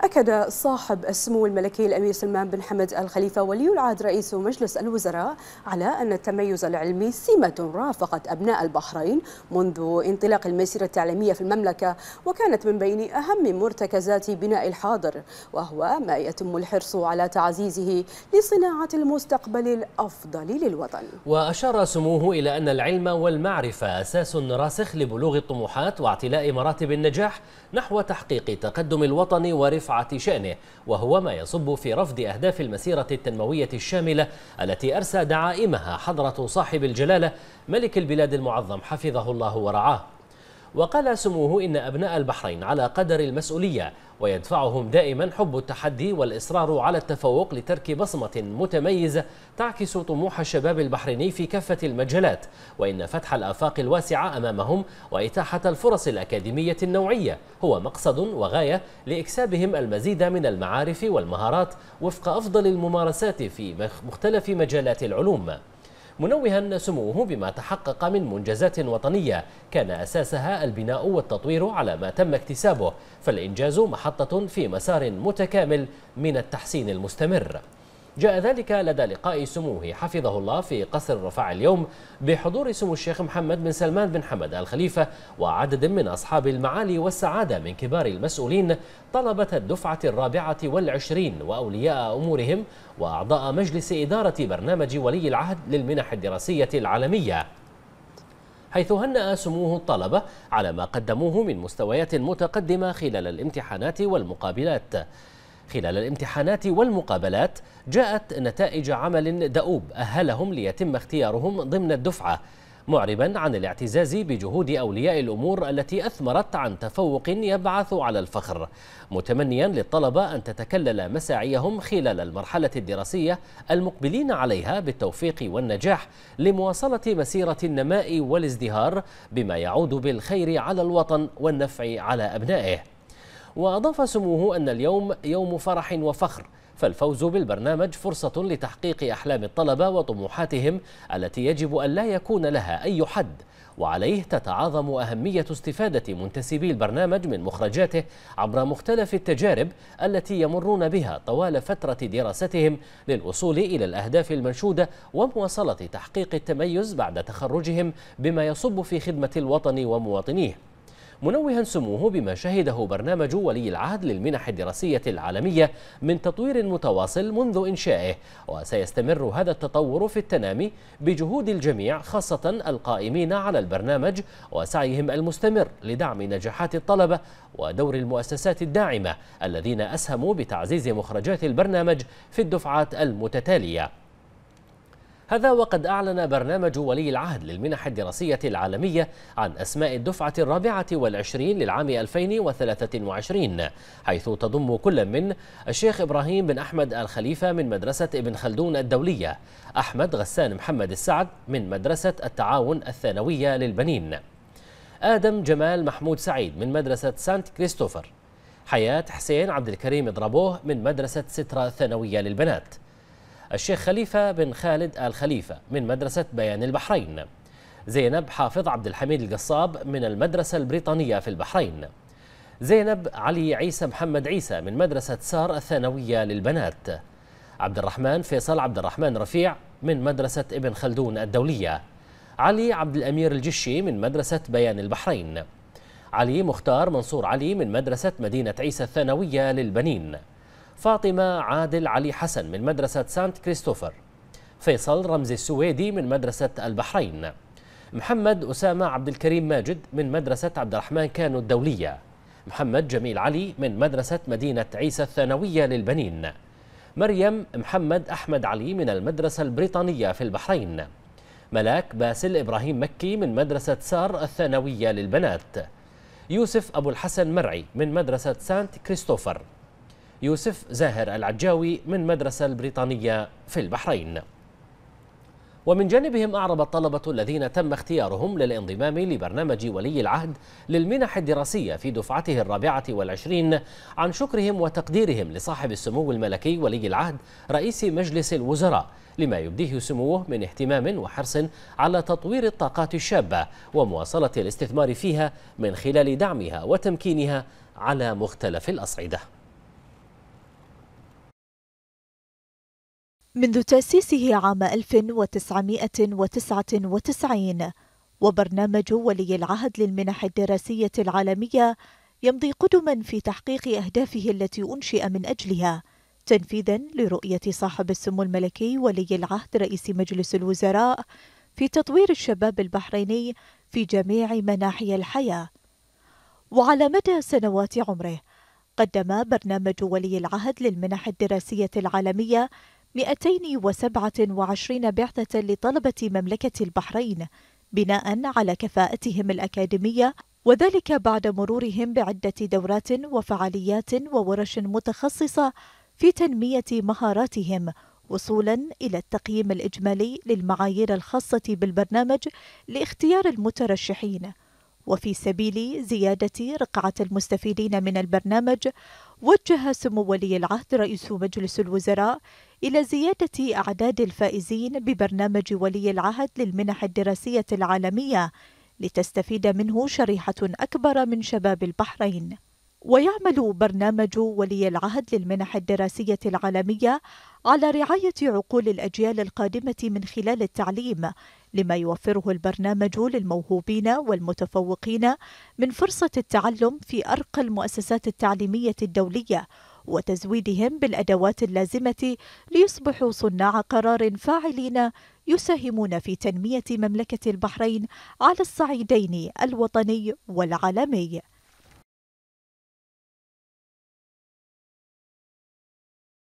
أكد صاحب السمو الملكي الأمير سلمان بن حمد الخليفة ولي العهد رئيس مجلس الوزراء على أن التميز العلمي سمة رافقت أبناء البحرين منذ انطلاق المسيرة التعليمية في المملكة وكانت من بين أهم مرتكزات بناء الحاضر وهو ما يتم الحرص على تعزيزه لصناعة المستقبل الأفضل للوطن وأشار سموه إلى أن العلم والمعرفة أساس راسخ لبلوغ الطموحات واعتلاء مراتب النجاح نحو تحقيق تقدم الوطن ورفع شأنه وهو ما يصب في رفض أهداف المسيرة التنموية الشاملة التي أرسى دعائمها حضرة صاحب الجلالة ملك البلاد المعظم حفظه الله ورعاه وقال سموه إن أبناء البحرين على قدر المسؤولية ويدفعهم دائما حب التحدي والإصرار على التفوق لترك بصمة متميزة تعكس طموح الشباب البحريني في كافة المجالات وإن فتح الآفاق الواسعة أمامهم وإتاحة الفرص الأكاديمية النوعية هو مقصد وغاية لإكسابهم المزيد من المعارف والمهارات وفق أفضل الممارسات في مختلف مجالات العلوم منوها سموه بما تحقق من منجزات وطنية كان أساسها البناء والتطوير على ما تم اكتسابه فالإنجاز محطة في مسار متكامل من التحسين المستمر جاء ذلك لدى لقاء سموه حفظه الله في قصر الرفاع اليوم بحضور سمو الشيخ محمد بن سلمان بن حمد الخليفة وعدد من أصحاب المعالي والسعادة من كبار المسؤولين طلبة الدفعة الرابعة والعشرين وأولياء أمورهم وأعضاء مجلس إدارة برنامج ولي العهد للمنح الدراسية العالمية حيث هنأ سموه الطلبة على ما قدموه من مستويات متقدمة خلال الامتحانات والمقابلات خلال الامتحانات والمقابلات جاءت نتائج عمل دؤوب أهلهم ليتم اختيارهم ضمن الدفعة معربا عن الاعتزاز بجهود أولياء الأمور التي أثمرت عن تفوق يبعث على الفخر متمنيا للطلبة أن تتكلل مساعيهم خلال المرحلة الدراسية المقبلين عليها بالتوفيق والنجاح لمواصلة مسيرة النماء والازدهار بما يعود بالخير على الوطن والنفع على أبنائه وأضاف سموه أن اليوم يوم فرح وفخر فالفوز بالبرنامج فرصة لتحقيق أحلام الطلبة وطموحاتهم التي يجب أن لا يكون لها أي حد وعليه تتعاظم أهمية استفادة منتسبي البرنامج من مخرجاته عبر مختلف التجارب التي يمرون بها طوال فترة دراستهم للوصول إلى الأهداف المنشودة ومواصلة تحقيق التميز بعد تخرجهم بما يصب في خدمة الوطن ومواطنيه منوها سموه بما شهده برنامج ولي العهد للمنح الدراسية العالمية من تطوير متواصل منذ إنشائه وسيستمر هذا التطور في التنامي بجهود الجميع خاصة القائمين على البرنامج وسعيهم المستمر لدعم نجاحات الطلبة ودور المؤسسات الداعمة الذين أسهموا بتعزيز مخرجات البرنامج في الدفعات المتتالية هذا وقد أعلن برنامج ولي العهد للمنح الدراسية العالمية عن أسماء الدفعة الرابعة والعشرين للعام 2023 حيث تضم كل من الشيخ إبراهيم بن أحمد الخليفة من مدرسة ابن خلدون الدولية أحمد غسان محمد السعد من مدرسة التعاون الثانوية للبنين آدم جمال محمود سعيد من مدرسة سانت كريستوفر حياة حسين عبد الكريم ضربوه من مدرسة سترة الثانوية للبنات الشيخ خليفة بن خالد آل خليفة من مدرسة بيان البحرين زينب حافظ عبد الحميد القصاب من المدرسة البريطانية في البحرين زينب علي عيسى محمد عيسى من مدرسة سار الثانوية للبنات عبد الرحمن فيصل عبد الرحمن رفيع من مدرسة ابن خلدون الدولية علي عبد الأمير الجشي من مدرسة بيان البحرين علي مختار منصور علي من مدرسة مدينة عيسى الثانوية للبنين فاطمة عادل علي حسن من مدرسة سانت كريستوفر فيصل رمزي السويدي من مدرسة البحرين محمد أسامة عبد الكريم ماجد من مدرسة عبد الرحمن كانو الدولية محمد جميل علي من مدرسة مدينة عيسى الثانوية للبنين مريم محمد أحمد علي من المدرسة البريطانية في البحرين ملاك باسل إبراهيم مكي من مدرسة سار الثانوية للبنات يوسف أبو الحسن مرعي من مدرسة سانت كريستوفر يوسف زاهر العجاوي من مدرسة البريطانية في البحرين ومن جانبهم أعرب الطلبة الذين تم اختيارهم للانضمام لبرنامج ولي العهد للمنح الدراسية في دفعته الرابعة والعشرين عن شكرهم وتقديرهم لصاحب السمو الملكي ولي العهد رئيس مجلس الوزراء لما يبديه سموه من اهتمام وحرص على تطوير الطاقات الشابة ومواصلة الاستثمار فيها من خلال دعمها وتمكينها على مختلف الأصعدة منذ تأسيسه عام 1999 وبرنامج ولي العهد للمنح الدراسية العالمية يمضي قدما في تحقيق أهدافه التي أنشئ من أجلها تنفيذا لرؤية صاحب السمو الملكي ولي العهد رئيس مجلس الوزراء في تطوير الشباب البحريني في جميع مناحي الحياة وعلى مدى سنوات عمره قدم برنامج ولي العهد للمنح الدراسية العالمية 227 بعثة لطلبة مملكة البحرين بناء على كفاءتهم الأكاديمية وذلك بعد مرورهم بعدة دورات وفعاليات وورش متخصصة في تنمية مهاراتهم وصولا إلى التقييم الإجمالي للمعايير الخاصة بالبرنامج لاختيار المترشحين وفي سبيل زيادة رقعة المستفيدين من البرنامج وجه سمو ولي العهد رئيس مجلس الوزراء إلى زيادة أعداد الفائزين ببرنامج ولي العهد للمنح الدراسية العالمية لتستفيد منه شريحة أكبر من شباب البحرين ويعمل برنامج ولي العهد للمنح الدراسية العالمية على رعاية عقول الأجيال القادمة من خلال التعليم لما يوفره البرنامج للموهوبين والمتفوقين من فرصة التعلم في أرقى المؤسسات التعليمية الدولية وتزويدهم بالأدوات اللازمة ليصبحوا صناع قرار فاعلين يساهمون في تنمية مملكة البحرين على الصعيدين الوطني والعالمي